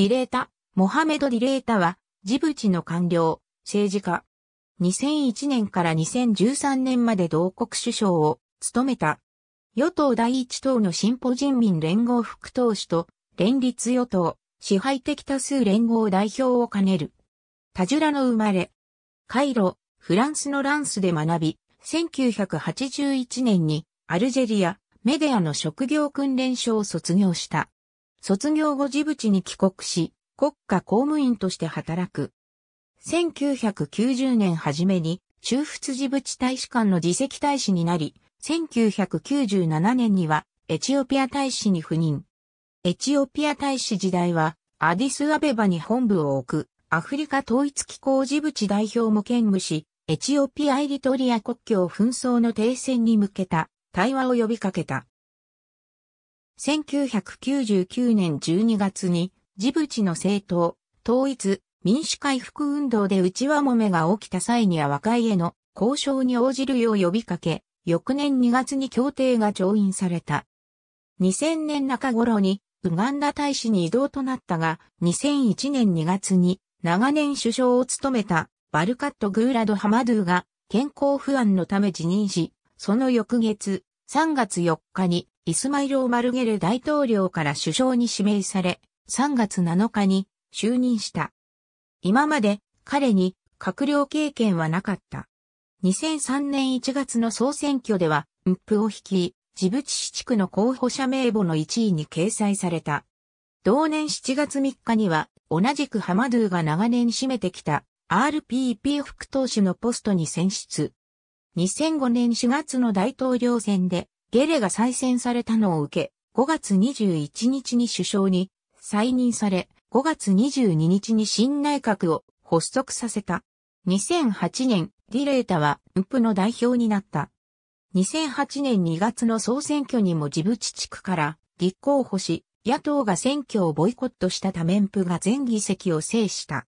ディレータ、モハメド・ディレータは、ジブチの官僚、政治家。2001年から2013年まで同国首相を務めた。与党第一党の進歩人民連合副党首と、連立与党、支配的多数連合代表を兼ねる。タジュラの生まれ。カイロ、フランスのランスで学び、1981年にアルジェリア、メディアの職業訓練所を卒業した。卒業後ジブチに帰国し、国家公務員として働く。1990年初めに、中仏ジブチ大使館の自席大使になり、1997年には、エチオピア大使に赴任。エチオピア大使時代は、アディスアベバに本部を置く、アフリカ統一機構ジブチ代表も兼務し、エチオピア・エリトリア国境紛争の停戦に向けた対話を呼びかけた。1999年12月に、ジブチの政党、統一、民主回復運動で内輪もめが起きた際には和解への交渉に応じるよう呼びかけ、翌年2月に協定が調印された。2000年中頃に、ウガンダ大使に異動となったが、2001年2月に、長年首相を務めた、バルカット・グーラド・ハマドゥが、健康不安のため辞任し、その翌月、3月4日に、イスマイル・オマルゲル大統領から首相に指名され、3月7日に就任した。今まで彼に閣僚経験はなかった。2003年1月の総選挙では、ムップを率い、ジブチ市地区の候補者名簿の1位に掲載された。同年7月3日には、同じくハマドゥが長年占めてきた RPP 副党首のポストに選出。2005年4月の大統領選でゲレが再選されたのを受け、5月21日に首相に再任され、5月22日に新内閣を発足させた。2008年、ディレータは、ウップの代表になった。2008年2月の総選挙にもジブチ地区から立候補し、野党が選挙をボイコットしたためンプが全議席を制した。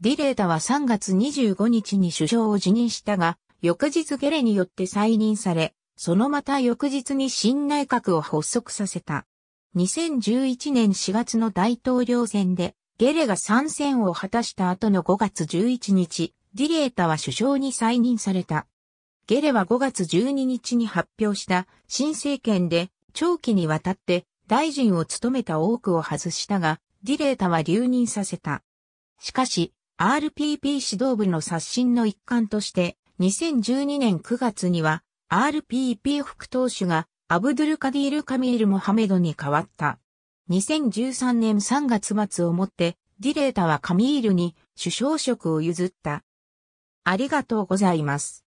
ディレータは3月25日に首相を辞任したが、翌日ゲレによって再任され、そのまた翌日に新内閣を発足させた。2011年4月の大統領選で、ゲレが参戦を果たした後の5月11日、ディレータは首相に再任された。ゲレは5月12日に発表した新政権で長期にわたって大臣を務めた多くを外したが、ディレータは留任させた。しかし、RPP 指導部の刷新の一環として、2012年9月には RPP 副投手がアブドゥルカディール・カミール・モハメドに変わった。2013年3月末をもってディレータはカミールに首相職を譲った。ありがとうございます。